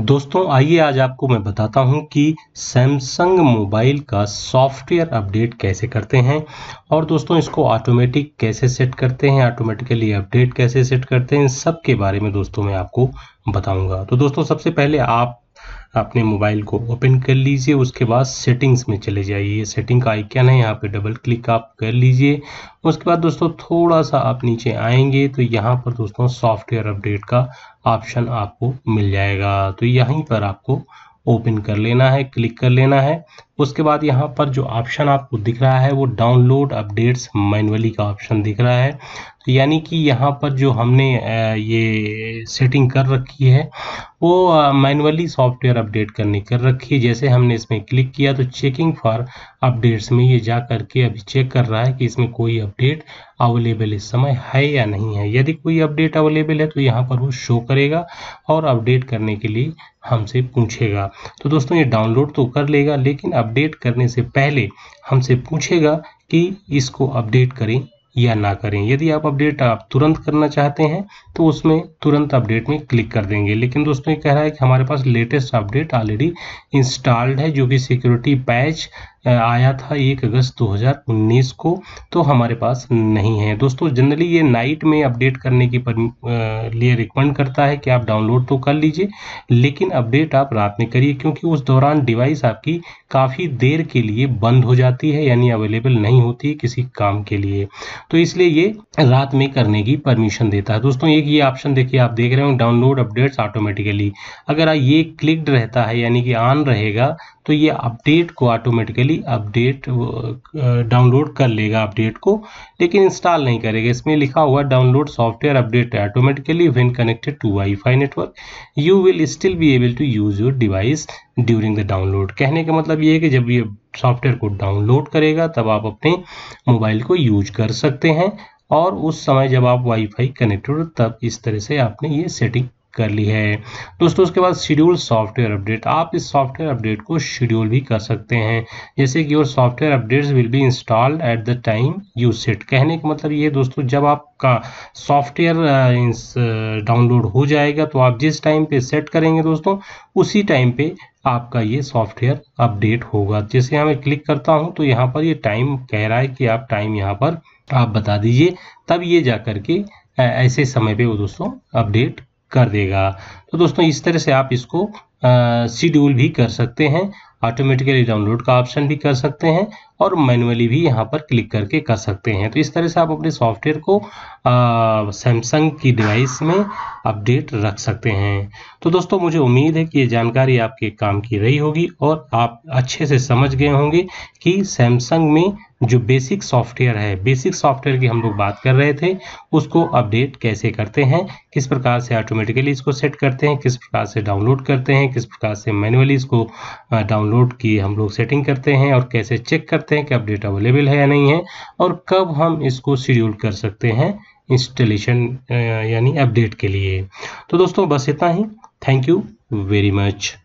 दोस्तों आइए आज आपको मैं बताता हूं कि सैमसंग मोबाइल का सॉफ्टवेयर अपडेट कैसे करते हैं और दोस्तों इसको ऑटोमेटिक कैसे सेट करते हैं ऑटोमेटिकली अपडेट कैसे सेट करते हैं सब के बारे में दोस्तों मैं आपको बताऊंगा तो दोस्तों सबसे पहले आप अपने मोबाइल को ओपन कर लीजिए उसके बाद सेटिंग्स में चले जाइए सेटिंग का आइकन है यहाँ पे डबल क्लिक आप कर लीजिए उसके बाद दोस्तों थोड़ा सा आप नीचे आएंगे तो यहाँ पर दोस्तों सॉफ्टवेयर अपडेट का ऑप्शन आपको मिल जाएगा तो यहीं पर आपको ओपन कर लेना है क्लिक कर लेना है उसके बाद यहाँ पर जो ऑप्शन आपको दिख रहा है वो डाउनलोड अपडेट्स मैनुअली का ऑप्शन दिख रहा है तो यानी कि यहाँ पर जो हमने ये सेटिंग कर रखी है वो मैनुअली सॉफ्टवेयर अपडेट करने कर रखी है जैसे हमने इसमें क्लिक किया तो चेकिंग फॉर अपडेट्स में ये जा करके अभी चेक कर रहा है कि इसमें कोई अपडेट अवेलेबल इस समय है या नहीं है यदि कोई अपडेट अवेलेबल है तो यहाँ पर वो शो करेगा और अपडेट करने के लिए हमसे पूछेगा तो दोस्तों ये डाउनलोड तो कर लेगा लेकिन अपडेट करने से पहले हमसे पूछेगा कि इसको अपडेट करें या ना करें यदि आप अपडेट आप तुरंत करना चाहते हैं तो उसमें तुरंत अपडेट में क्लिक कर देंगे लेकिन दोस्तों ये कह रहा है कि हमारे पास लेटेस्ट अपडेट ऑलरेडी इंस्टॉल्ड है जो कि सिक्योरिटी पैच आया था एक अगस्त 2019 को तो हमारे पास नहीं है दोस्तों जनरली ये नाइट में अपडेट करने की पर, लिए रिकमेंड करता है कि आप डाउनलोड तो कर लीजिए लेकिन अपडेट आप रात में करिए क्योंकि उस दौरान डिवाइस आपकी काफ़ी देर के लिए बंद हो जाती है यानी अवेलेबल नहीं होती किसी काम के लिए तो इसलिए ये रात में करने की परमिशन देता है दोस्तों एक ये ऑप्शन देखिए आप देख रहे हो डाउनलोड अपडेट्स ऑटोमेटिकली अगर ये क्लिक्ड रहता है यानी कि ऑन रहेगा तो ये अपडेट को ऑटोमेटिकली अपडेट डाउनलोड कर लेगा अपडेट को लेकिन इंस्टॉल नहीं करेगा इसमें लिखा हुआ download software update automatically when connected to wifi network you will still be able to use your device during the download कहने का मतलब ये है कि जब ये सॉफ्टवेयर को डाउनलोड करेगा तब आप अपने मोबाइल को यूज कर सकते हैं और उस समय जब आप वाईफाई कनेक्टेड हो तब इस तरह से आपने ये सेटिंग कर ली है दोस्तों उसके बाद शेड्यूल सॉफ्टवेयर अपडेट आप इस सॉफ्टवेयर अपडेट को शेड्यूल भी कर सकते हैं जैसे कि और software updates will be installed at the time you set कहने का मतलब ये दोस्तों जब आपका सॉफ्टवेयर डाउनलोड हो जाएगा तो आप जिस टाइम पे सेट करेंगे दोस्तों उसी टाइम पे आपका ये सॉफ्टवेयर अपडेट होगा जैसे यहाँ मैं क्लिक करता हूँ तो यहाँ पर ये टाइम कह रहा है कि आप टाइम यहाँ पर आप बता दीजिए तब ये जा करके के ऐसे समय पे वो दोस्तों अपडेट कर देगा तो दोस्तों इस तरह से आप इसको शेड्यूल भी कर सकते हैं ऑटोमेटिकली डाउनलोड का ऑप्शन भी कर सकते हैं और मैनुअली भी यहाँ पर क्लिक करके कर सकते हैं तो इस तरह से आप अपने सॉफ्टवेयर को सैमसंग की डिवाइस में अपडेट रख सकते हैं तो दोस्तों मुझे उम्मीद है कि ये जानकारी आपके काम की रही होगी और आप अच्छे से समझ गए होंगे कि सैमसंग में जो बेसिक सॉफ्टवेयर है बेसिक सॉफ्टवेयर की हम लोग बात कर रहे थे उसको अपडेट कैसे करते हैं किस प्रकार से ऑटोमेटिकली इसको सेट करते हैं किस प्रकार से डाउनलोड करते हैं किस प्रकार से मैनुअली इसको डाउनलोड डाउनलोड की हम लोग सेटिंग करते हैं और कैसे चेक करते हैं कि अपडेट अवेलेबल है या नहीं है और कब हम इसको शेड्यूल कर सकते हैं इंस्टॉलेशन यानी अपडेट के लिए तो दोस्तों बस इतना ही थैंक यू वेरी मच